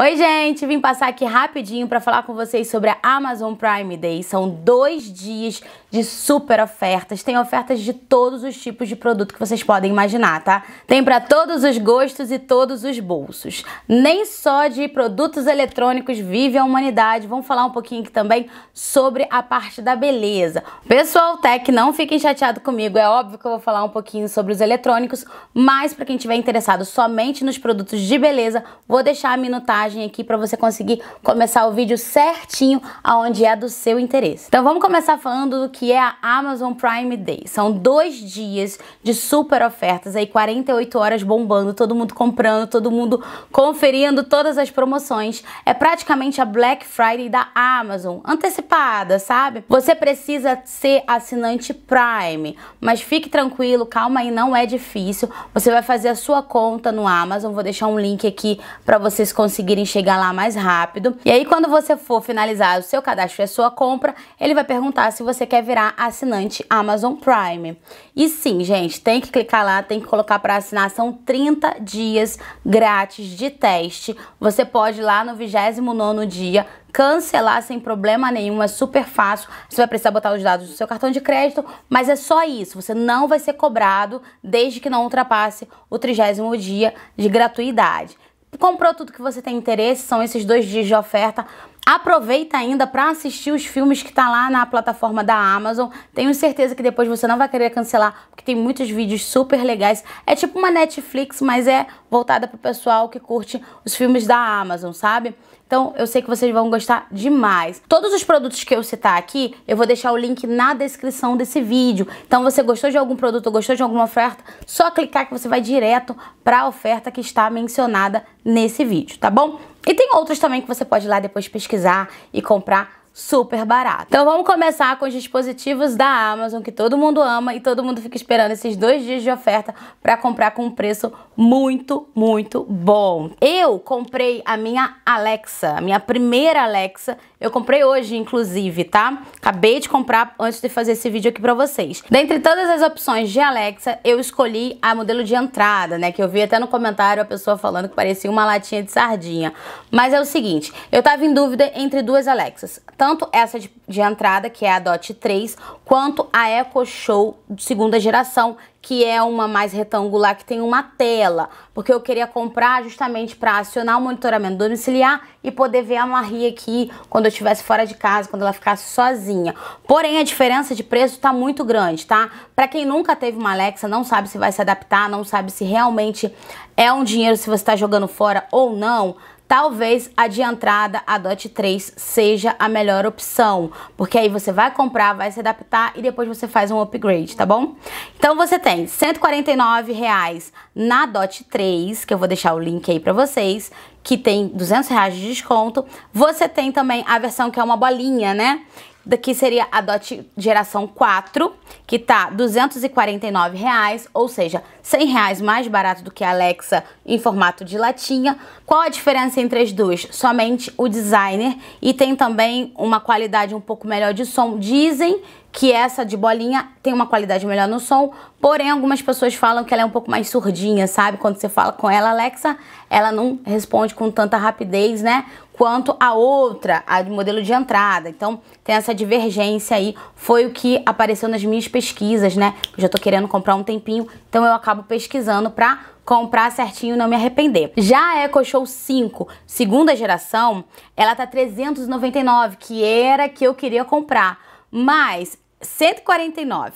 Oi, gente! Vim passar aqui rapidinho para falar com vocês sobre a Amazon Prime Day. São dois dias de super ofertas. Tem ofertas de todos os tipos de produto que vocês podem imaginar, tá? Tem para todos os gostos e todos os bolsos. Nem só de produtos eletrônicos vive a humanidade. Vamos falar um pouquinho aqui também sobre a parte da beleza. Pessoal Tech, não fiquem chateados comigo. É óbvio que eu vou falar um pouquinho sobre os eletrônicos, mas para quem estiver interessado somente nos produtos de beleza, vou deixar a minutagem aqui para você conseguir começar o vídeo certinho aonde é do seu interesse. Então vamos começar falando do que que é a Amazon Prime Day. São dois dias de super ofertas, aí 48 horas bombando, todo mundo comprando, todo mundo conferindo todas as promoções. É praticamente a Black Friday da Amazon, antecipada, sabe? Você precisa ser assinante Prime, mas fique tranquilo, calma aí, não é difícil. Você vai fazer a sua conta no Amazon, vou deixar um link aqui para vocês conseguirem chegar lá mais rápido. E aí quando você for finalizar o seu cadastro e a sua compra, ele vai perguntar se você quer virar assinante Amazon Prime. E sim, gente, tem que clicar lá, tem que colocar para assinar, são 30 dias grátis de teste. Você pode ir lá no 29 dia cancelar sem problema nenhum, é super fácil. Você vai precisar botar os dados do seu cartão de crédito, mas é só isso, você não vai ser cobrado desde que não ultrapasse o 30 dia de gratuidade. Comprou tudo que você tem interesse, são esses dois dias de oferta, Aproveita ainda para assistir os filmes que tá lá na plataforma da Amazon. Tenho certeza que depois você não vai querer cancelar, porque tem muitos vídeos super legais. É tipo uma Netflix, mas é voltada pro pessoal que curte os filmes da Amazon, sabe? Então eu sei que vocês vão gostar demais. Todos os produtos que eu citar aqui, eu vou deixar o link na descrição desse vídeo. Então você gostou de algum produto, gostou de alguma oferta, só clicar que você vai direto para a oferta que está mencionada nesse vídeo, tá bom? E tem outros também que você pode ir lá depois pesquisar e comprar super barato. Então vamos começar com os dispositivos da Amazon que todo mundo ama e todo mundo fica esperando esses dois dias de oferta para comprar com um preço muito, muito bom. Eu comprei a minha Alexa, a minha primeira Alexa. Eu comprei hoje, inclusive, tá? Acabei de comprar antes de fazer esse vídeo aqui para vocês. Dentre todas as opções de Alexa, eu escolhi a modelo de entrada, né? Que eu vi até no comentário a pessoa falando que parecia uma latinha de sardinha. Mas é o seguinte, eu tava em dúvida entre duas Alexas tanto essa de, de, entrada, que é a DOT 3, quanto a Echo Show segunda geração, que é uma mais retangular, que tem uma tela, porque eu queria comprar justamente para acionar o monitoramento domiciliar e poder ver a Marie aqui quando eu estivesse fora de casa, quando ela ficasse sozinha. Porém, a diferença de preço está muito grande, tá? Para quem nunca teve uma Alexa, não sabe se vai se adaptar, não sabe se realmente é um dinheiro se você está jogando fora ou não, talvez a de entrada, a DOT 3, seja a melhor opção, porque aí você vai comprar, vai se adaptar e depois você faz um upgrade, tá bom? Então você tem R$ na DOT 3, que eu vou deixar o link aí pra vocês, que tem 200 de desconto. Você tem também a versão que é uma bolinha, né? Daqui seria a DOT geração 4, que tá 249, reais, ou seja, 100 reais mais barato do que a Alexa em formato de latinha. Qual a diferença entre as duas? Somente o designer e tem também uma qualidade um pouco melhor de som. Dizem que essa de bolinha tem uma qualidade melhor no som, porém algumas pessoas falam que ela é um pouco mais surdinha, sabe? Quando você fala com ela, Alexa, ela não responde com tanta rapidez, né? quanto a outra, a de modelo de entrada. Então, tem essa divergência aí. Foi o que apareceu nas minhas pesquisas, né? Eu já tô querendo comprar um tempinho, então eu acabo pesquisando pra comprar certinho e não me arrepender. Já a Echo Show 5, segunda geração, ela tá 399, que era que eu queria comprar. Mas 149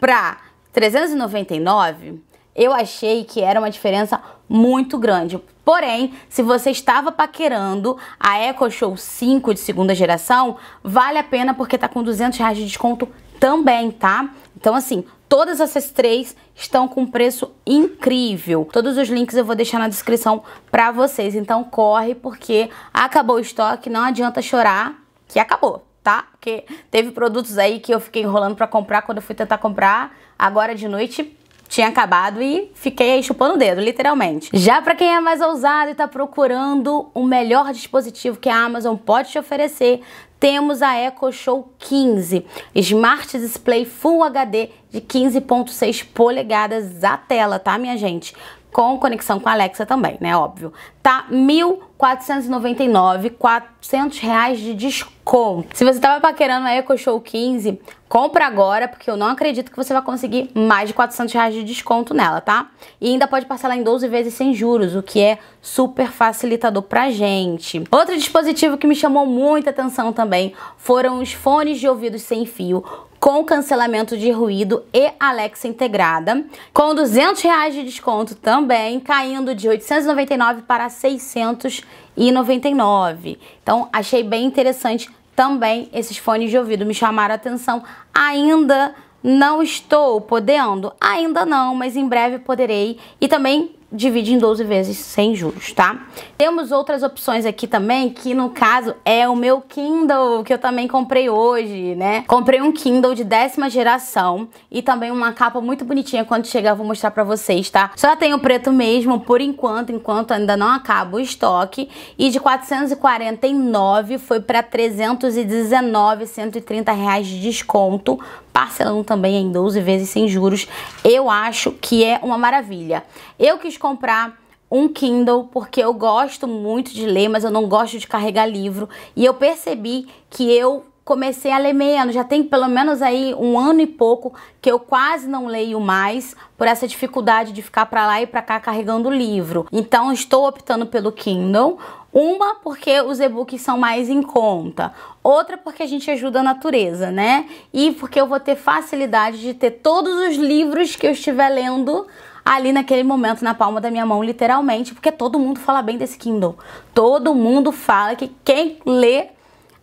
pra 399, eu achei que era uma diferença muito grande. Porém, se você estava paquerando a Echo Show 5 de segunda geração, vale a pena porque tá com 200 reais de desconto também, tá? Então, assim, todas essas três estão com preço incrível. Todos os links eu vou deixar na descrição pra vocês. Então, corre porque acabou o estoque, não adianta chorar que acabou tá? Porque teve produtos aí que eu fiquei enrolando para comprar quando eu fui tentar comprar agora de noite tinha acabado e fiquei aí chupando o dedo, literalmente. Já para quem é mais ousado e está procurando o melhor dispositivo que a Amazon pode te oferecer, temos a Echo Show 15, Smart Display Full HD de 15.6 polegadas a tela, tá, minha gente? com conexão com a Alexa também, né? Óbvio. Tá 1.499, 400 reais de desconto. Se você tava paquerando a Eco Show 15, compra agora, porque eu não acredito que você vai conseguir mais de 400 reais de desconto nela, tá? E ainda pode parcelar em 12 vezes sem juros, o que é super facilitador pra gente. Outro dispositivo que me chamou muita atenção também foram os fones de ouvidos sem fio com cancelamento de ruído e Alexa integrada, com 200 reais de desconto também, caindo de 899 para 699. Então, achei bem interessante também esses fones de ouvido me chamaram a atenção. Ainda não estou podendo? Ainda não, mas em breve poderei. E também divide em 12 vezes sem juros, tá? Temos outras opções aqui também, que no caso é o meu Kindle, que eu também comprei hoje, né? Comprei um Kindle de décima geração e também uma capa muito bonitinha. Quando chegar eu vou mostrar pra vocês, tá? Só tem o preto mesmo por enquanto, enquanto ainda não acaba o estoque. E de 449 foi pra 319, 130 reais de desconto parcelando também em 12 vezes sem juros. Eu acho que é uma maravilha. Eu que comprar um Kindle porque eu gosto muito de ler, mas eu não gosto de carregar livro. E eu percebi que eu comecei a ler menos. Já tem pelo menos aí um ano e pouco que eu quase não leio mais por essa dificuldade de ficar para lá e para cá carregando o livro. Então estou optando pelo Kindle. Uma porque os e-books são mais em conta, outra porque a gente ajuda a natureza, né? E porque eu vou ter facilidade de ter todos os livros que eu estiver lendo ali naquele momento na palma da minha mão, literalmente, porque todo mundo fala bem desse Kindle. Todo mundo fala que quem lê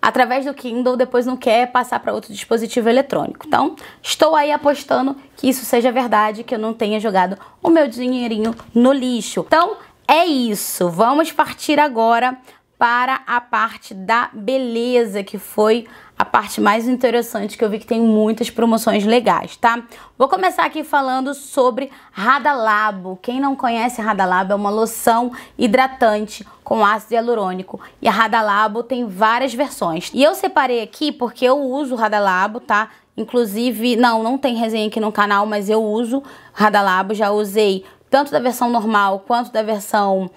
através do Kindle depois não quer passar para outro dispositivo eletrônico. Então, estou aí apostando que isso seja verdade, que eu não tenha jogado o meu dinheirinho no lixo. Então, é isso. Vamos partir agora para a parte da beleza que foi a parte mais interessante que eu vi que tem muitas promoções legais, tá? Vou começar aqui falando sobre Radalabo. Quem não conhece Radalabo é uma loção hidratante com ácido hialurônico. E a Radalabo tem várias versões. E eu separei aqui porque eu uso Radalabo, tá? Inclusive, não, não tem resenha aqui no canal, mas eu uso Radalabo, já usei tanto da versão normal quanto da versão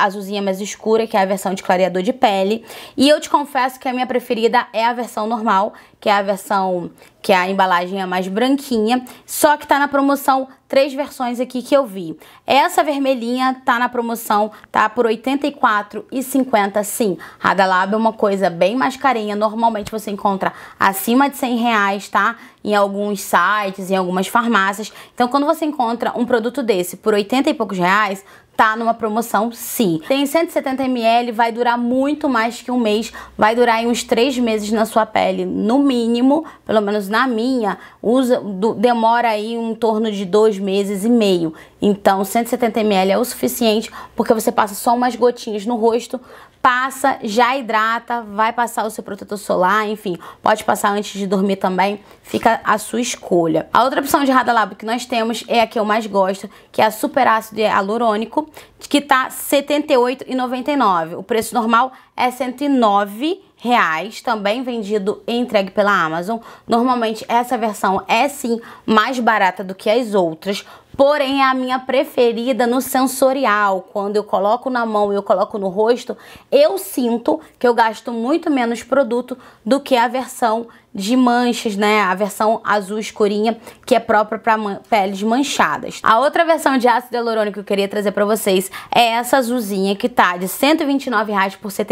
azulzinha mais escura, que é a versão de clareador de pele. E eu te confesso que a minha preferida é a versão normal, que é a versão que a embalagem é mais branquinha, só que tá na promoção três versões aqui que eu vi. Essa vermelhinha tá na promoção, tá por R$ 84,50 sim. A da Lab é uma coisa bem mais carinha, normalmente você encontra acima de R$ reais, tá? Em alguns sites, em algumas farmácias. Então quando você encontra um produto desse por 80 e poucos reais, tá numa promoção sim. Tem 170ml, vai durar muito mais que um mês, vai durar em uns três meses na sua pele, no mínimo, pelo menos na minha, usa, demora aí em torno de dois meses e meio. Então, 170 ml é o suficiente porque você passa só umas gotinhas no rosto, passa, já hidrata, vai passar o seu protetor solar, enfim, pode passar antes de dormir também, fica a sua escolha. A outra opção de Radalabo que nós temos é a que eu mais gosto, que é a super ácido hialurônico, que tá R$ 78,99. O preço normal é R$ 109,00, reais, também vendido e entregue pela Amazon. Normalmente essa versão é sim mais barata do que as outras, Porém, é a minha preferida no sensorial. Quando eu coloco na mão e eu coloco no rosto, eu sinto que eu gasto muito menos produto do que a versão de manchas, né? A versão azul escurinha, que é própria para peles manchadas. A outra versão de ácido hialurônico que eu queria trazer para vocês é essa azulzinha que tá de R$ 129,00 por R$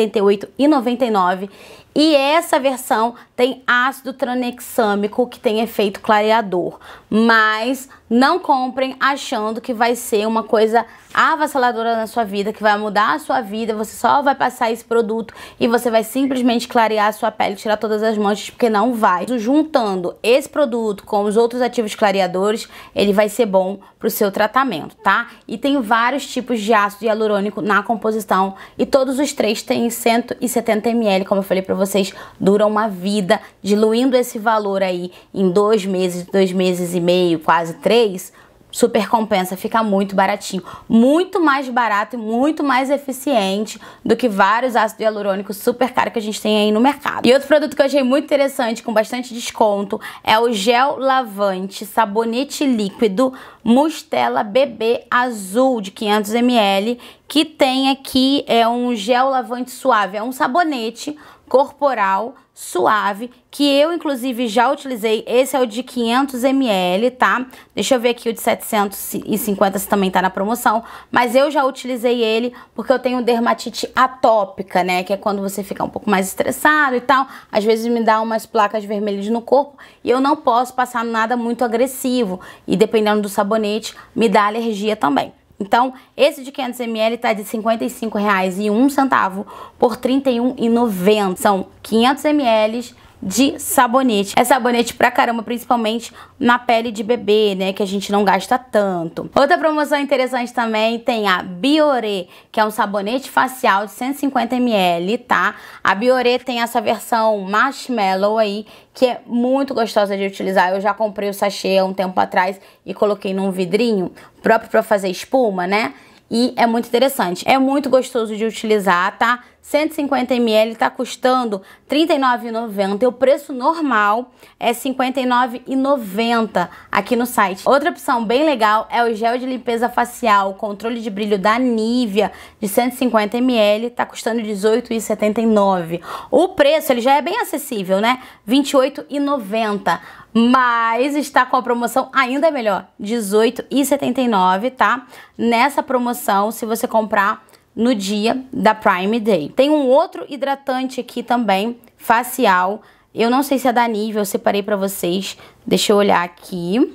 78,99. E essa versão tem ácido tranexâmico que tem efeito clareador, mas não comprem achando que vai ser uma coisa avassaladora na sua vida, que vai mudar a sua vida, você só vai passar esse produto e você vai simplesmente clarear a sua pele, tirar todas as manchas, porque não vai juntando esse produto com os outros ativos clareadores, ele vai ser bom para o seu tratamento, tá? E tem vários tipos de ácido hialurônico na composição e todos os três têm 170 ml, como eu falei para vocês, duram uma vida, diluindo esse valor aí em dois meses, dois meses e meio, quase três super compensa, fica muito baratinho, muito mais barato e muito mais eficiente do que vários ácidos hialurônicos super caros que a gente tem aí no mercado. E outro produto que eu achei muito interessante, com bastante desconto, é o gel lavante sabonete líquido Mustela BB azul de 500ml, que tem aqui é um gel lavante suave, é um sabonete corporal suave, que eu inclusive já utilizei. Esse é o de 500 ml, tá? Deixa eu ver aqui o de 750 se também tá na promoção, mas eu já utilizei ele porque eu tenho dermatite atópica, né, que é quando você fica um pouco mais estressado e tal, às vezes me dá umas placas vermelhas no corpo e eu não posso passar nada muito agressivo e dependendo do sabonete me dá alergia também. Então, esse de 500 ml tá de R$ 55,01 por R$ 31,90. São 500 ml de sabonete. É sabonete pra caramba, principalmente na pele de bebê, né? Que a gente não gasta tanto. Outra promoção interessante também tem a Biore, que é um sabonete facial de 150ml, tá? A Biore tem essa versão marshmallow aí, que é muito gostosa de utilizar. Eu já comprei o sachê há um tempo atrás e coloquei num vidrinho próprio pra fazer espuma, né? E é muito interessante. É muito gostoso de utilizar, tá? 150 ml está custando R$ 39,90 e o preço normal é R$ 59,90 aqui no site. Outra opção bem legal é o gel de limpeza facial, controle de brilho da Nivea de 150 ml, está custando R$ 18,79. O preço ele já é bem acessível, né? R$ 28,90. Mas está com a promoção ainda melhor, R$ 18,79, tá? Nessa promoção, se você comprar no dia da Prime Day. Tem um outro hidratante aqui também, facial. Eu não sei se é da Nivea, eu separei pra vocês. Deixa eu olhar aqui.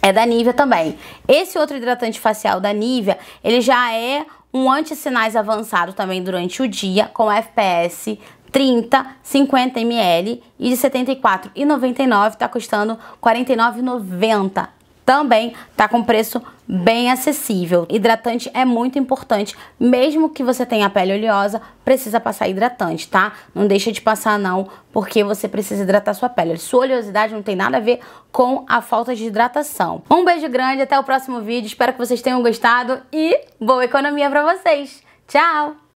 É da Nivea também. Esse outro hidratante facial da Nivea, ele já é um anti-sinais avançado também durante o dia, com FPS 30, 50 ml e de 74,99 tá custando 49,90. Também tá com preço bem acessível. Hidratante é muito importante, mesmo que você tenha pele oleosa, precisa passar hidratante, tá? Não deixa de passar não, porque você precisa hidratar sua pele. Sua oleosidade não tem nada a ver com a falta de hidratação. Um beijo grande, até o próximo vídeo. Espero que vocês tenham gostado e boa economia para vocês. Tchau!